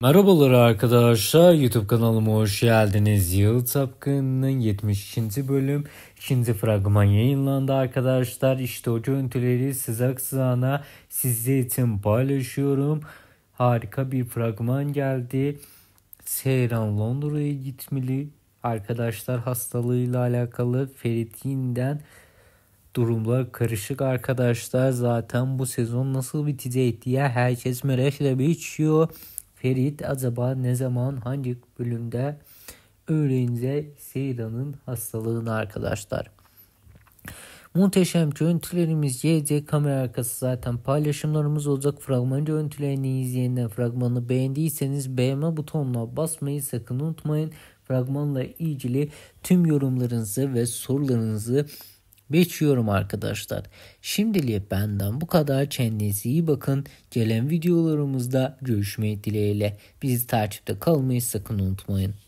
Merhabalar arkadaşlar YouTube kanalıma hoş geldiniz. Yıl Tapkın'ın 72. bölüm 2. fragman yayınlandı arkadaşlar. İşte o görüntüleri sıcak sızana sizler için paylaşıyorum. Harika bir fragman geldi. Seyran Londra'ya gitmeli. Arkadaşlar hastalığıyla alakalı Ferit'inden durumlar karışık arkadaşlar. Zaten bu sezon nasıl bitecek diye herkes merakla bekliyor. Ferit acaba ne zaman hangi bölümde öğreneceği Seyda'nın hastalığını arkadaşlar. Muhteşem görüntülerimiz gelecek. Kamera arkası zaten paylaşımlarımız olacak. Fragman görüntülerini izleyenler fragmanı beğendiyseniz beğenme butonuna basmayı sakın unutmayın. Fragmanla ilgili tüm yorumlarınızı ve sorularınızı Geçiyorum arkadaşlar. Şimdilik benden bu kadar. Kendinize iyi bakın. Gelen videolarımızda görüşmek dileğiyle. Bizi takipte kalmayı sakın unutmayın.